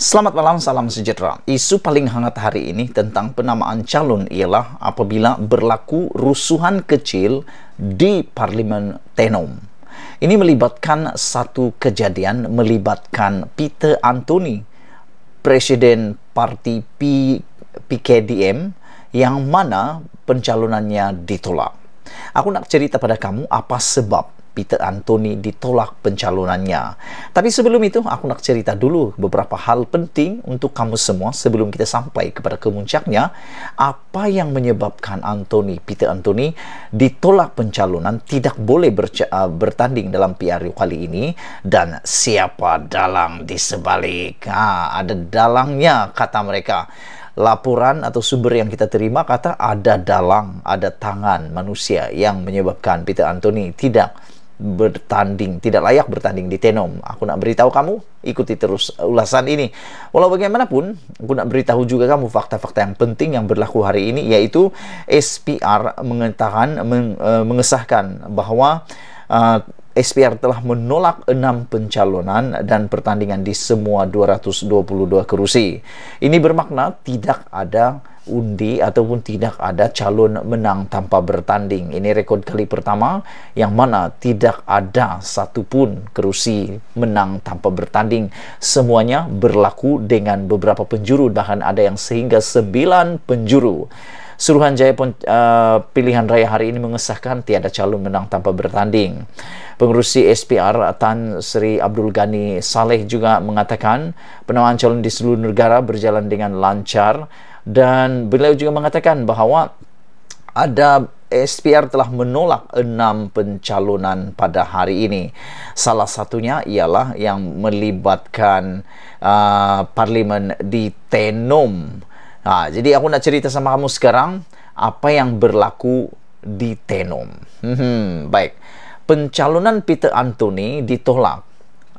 Selamat malam, salam sejahtera. Isu paling hangat hari ini tentang penamaan calon ialah apabila berlaku rusuhan kecil di Parlimen Tenom. Ini melibatkan satu kejadian melibatkan Peter Anthony, Presiden Parti P PKDM yang mana pencalonannya ditolak. Aku nak cerita pada kamu apa sebab Peter Anthony ditolak pencalonannya. Tapi sebelum itu, aku nak cerita dulu beberapa hal penting untuk kamu semua sebelum kita sampai kepada kemuncaknya. Apa yang menyebabkan Anthony, Peter Anthony ditolak pencalonan tidak boleh berca- uh, bertanding dalam PRU kali ini dan siapa dalang di sebalik? Ha, ada dalangnya kata mereka. Laporan atau sumber yang kita terima kata ada dalang, ada tangan manusia yang menyebabkan Peter Anthony tidak bertanding, tidak layak bertanding di Tenom. Aku nak beritahu kamu, ikuti terus ulasan ini. Walau bagaimanapun, aku nak beritahu juga kamu fakta-fakta yang penting yang berlaku hari ini, yaitu SPR mengatakan, meng, uh, mengesahkan bahwa uh, eh, SPR telah menolak enam pencalonan dan pertandingan di semua 222 kerusi. Ini bermakna tidak ada undi ataupun tidak ada calon menang tanpa bertanding. Ini rekod kali pertama yang mana tidak ada satu pun kerusi menang tanpa bertanding. Semuanya berlaku dengan beberapa penjuru bahkan ada yang sehingga sembilan penjuru. Suruhanjaya uh, pilihan raya hari ini mengesahkan tiada calon menang tanpa bertanding. Pengurusi SPR Tan Sri Abdul Ghani Saleh juga mengatakan penamaan calon di seluruh negara berjalan dengan lancar dan beliau juga mengatakan bahawa ada SPR telah menolak enam pencalonan pada hari ini. Salah satunya ialah yang melibatkan uh, parlimen di Tenom. Ha, jadi aku nak cerita sama kamu sekarang apa yang berlaku di Tenom. Hmm, hmm baik, pencalonan Peter Anthony ditolak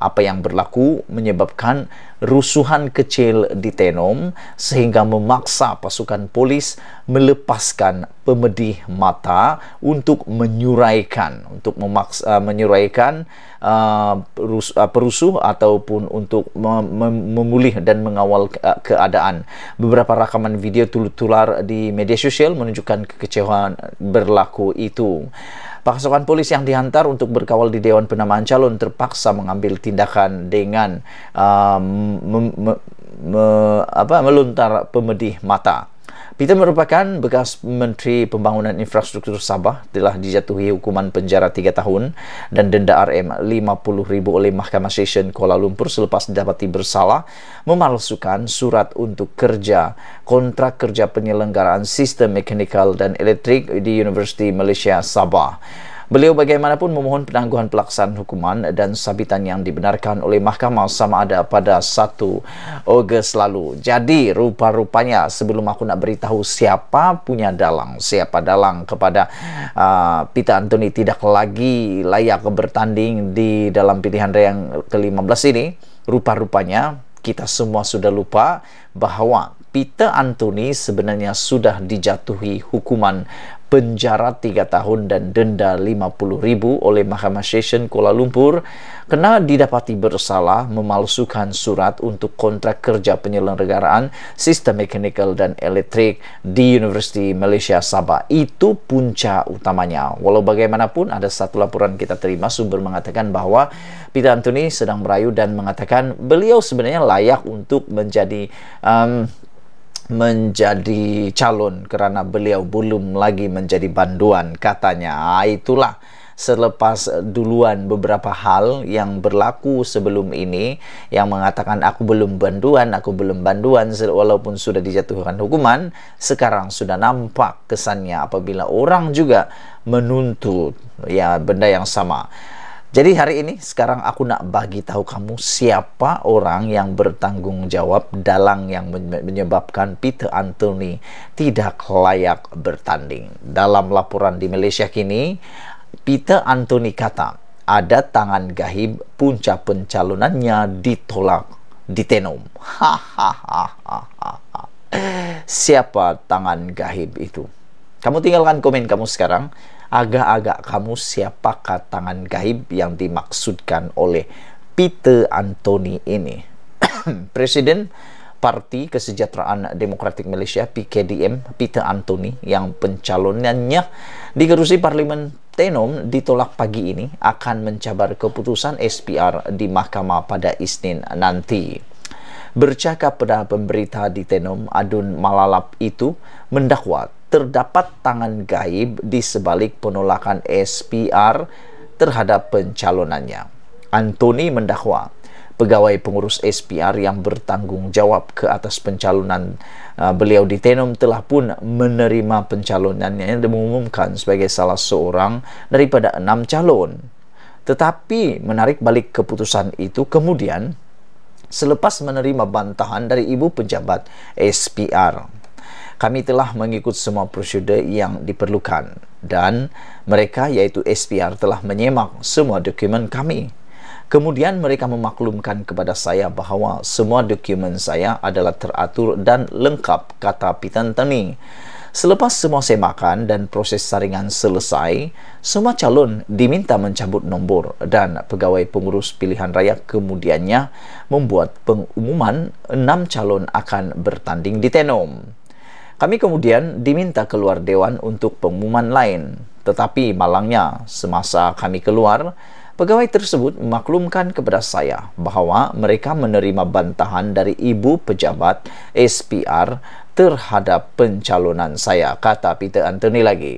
apa yang berlaku menyebabkan rusuhan kecil di Tenom sehingga memaksa pasukan polis melepaskan pemedih mata untuk menyuraikan untuk memaksa uh, menyuraikan uh, perus, uh, perusuh ataupun untuk mem memulih dan mengawal uh, keadaan beberapa rakaman video tular di media sosial menunjukkan kekecewaan berlaku itu Pasukan polis yang dihantar untuk berkawal di Dewan Penamaan Calon terpaksa mengambil tindakan dengan uh, me, me, me, apa, meluntar pemedih mata. Peter merupakan bekas Menteri Pembangunan Infrastruktur Sabah telah dijatuhi hukuman penjara 3 tahun dan denda RM50,000 oleh Mahkamah Session Kuala Lumpur selepas dapati bersalah memalsukan surat untuk kerja kontrak kerja penyelenggaraan sistem mekanikal dan elektrik di Universiti Malaysia Sabah. Beliau bagaimanapun memohon penangguhan pelaksanaan hukuman dan sabitan yang dibenarkan oleh mahkamah sama ada pada 1 Ogos lalu. Jadi rupa-rupanya sebelum aku nak beritahu siapa punya dalang, siapa dalang kepada uh, Pita Antoni tidak lagi layak bertanding di dalam pilihan yang ke-15 ini, rupa-rupanya kita semua sudah lupa bahawa Pita Anthony sebenarnya sudah dijatuhi hukuman penjara 3 tahun dan denda 50 ribu oleh Mahkamah Session Kuala Lumpur kena didapati bersalah memalsukan surat untuk kontrak kerja penyelenggaraan sistem mekanikal dan elektrik di Universiti Malaysia Sabah. Itu punca utamanya. Walau bagaimanapun ada satu laporan kita terima sumber mengatakan bahwa Peter Anthony sedang merayu dan mengatakan beliau sebenarnya layak untuk menjadi um, menjadi calon kerana beliau belum lagi menjadi banduan katanya ah, itulah selepas duluan beberapa hal yang berlaku sebelum ini yang mengatakan aku belum banduan aku belum banduan walaupun sudah dijatuhkan hukuman sekarang sudah nampak kesannya apabila orang juga menuntut ya benda yang sama Jadi hari ini sekarang aku nak bagi tahu kamu siapa orang yang bertanggung jawab dalang yang menyebabkan Peter Anthony tidak layak bertanding. Dalam laporan di Malaysia kini, Peter Anthony kata ada tangan gaib punca pencalonannya ditolak di Tenom. siapa tangan gaib itu? Kamu tinggalkan komen kamu sekarang. agak-agak kamu siapakah tangan gaib yang dimaksudkan oleh Peter Anthony ini. Presiden Parti Kesejahteraan Demokratik Malaysia PKDM Peter Anthony yang pencalonannya di kerusi Parlimen Tenom ditolak pagi ini akan mencabar keputusan SPR di mahkamah pada Isnin nanti bercakap pada pemberita di Tenom Adun Malalap itu mendakwa terdapat tangan gaib di sebalik penolakan SPR terhadap pencalonannya. Anthony mendakwa pegawai pengurus SPR yang bertanggung jawab ke atas pencalonan uh, beliau di Tenom telah pun menerima pencalonannya yang diumumkan sebagai salah seorang daripada enam calon. Tetapi menarik balik keputusan itu kemudian selepas menerima bantahan dari ibu pejabat SPR. Kami telah mengikut semua prosedur yang diperlukan dan mereka iaitu SPR telah menyemak semua dokumen kami. Kemudian mereka memaklumkan kepada saya bahawa semua dokumen saya adalah teratur dan lengkap kata Pitan Tani. Selepas semua semakan dan proses saringan selesai, semua calon diminta mencabut nombor dan pegawai pengurus pilihan raya kemudiannya membuat pengumuman enam calon akan bertanding di Tenom. Kami kemudian diminta keluar dewan untuk pengumuman lain. Tetapi malangnya, semasa kami keluar, pegawai tersebut memaklumkan kepada saya bahawa mereka menerima bantahan dari ibu pejabat SPR terhadap pencalonan saya, kata Peter Anthony lagi.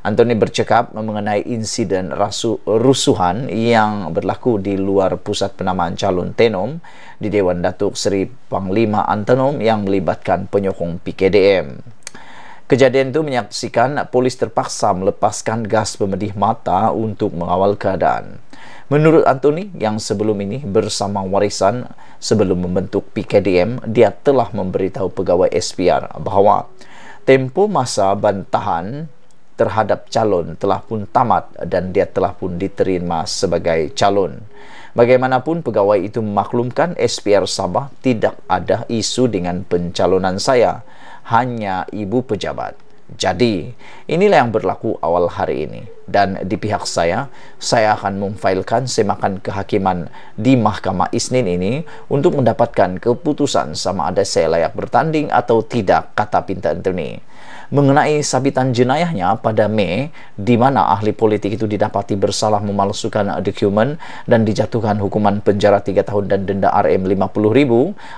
Anthony bercakap mengenai insiden rasu, rusuhan yang berlaku di luar pusat penamaan calon Tenom di Dewan Datuk Seri Panglima Antenom yang melibatkan penyokong PKDM. Kejadian itu menyaksikan polis terpaksa melepaskan gas pemedih mata untuk mengawal keadaan. Menurut Anthony yang sebelum ini bersama warisan sebelum membentuk PKDM, dia telah memberitahu pegawai SPR bahawa tempo masa bantahan terhadap calon telah pun tamat dan dia telah pun diterima sebagai calon. Bagaimanapun pegawai itu memaklumkan SPR Sabah tidak ada isu dengan pencalonan saya hanya ibu pejabat. Jadi, inilah yang berlaku awal hari ini. Dan di pihak saya, saya akan memfailkan semakan kehakiman di Mahkamah Isnin ini untuk mendapatkan keputusan sama ada saya layak bertanding atau tidak, kata Pinta Anthony mengenai sabitan jenayahnya pada Mei di mana ahli politik itu didapati bersalah memalsukan dokumen dan dijatuhkan hukuman penjara 3 tahun dan denda RM50,000,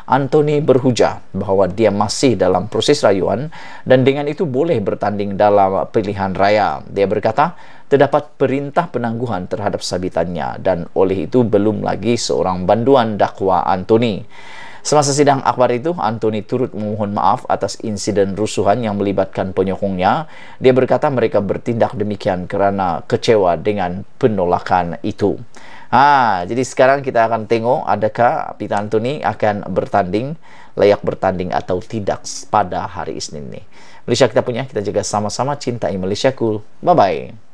Anthony berhujah bahawa dia masih dalam proses rayuan dan dengan itu boleh bertanding dalam pilihan raya. Dia berkata, terdapat perintah penangguhan terhadap sabitannya dan oleh itu belum lagi seorang banduan dakwa Anthony. Semasa sidang akbar itu, Anthony turut memohon maaf atas insiden rusuhan yang melibatkan penyokongnya. Dia berkata mereka bertindak demikian kerana kecewa dengan penolakan itu. Ha, jadi sekarang kita akan tengok adakah Peter Anthony akan bertanding, layak bertanding atau tidak pada hari Isnin ini. Malaysia kita punya, kita jaga sama-sama cintai Malaysia ku. Bye-bye.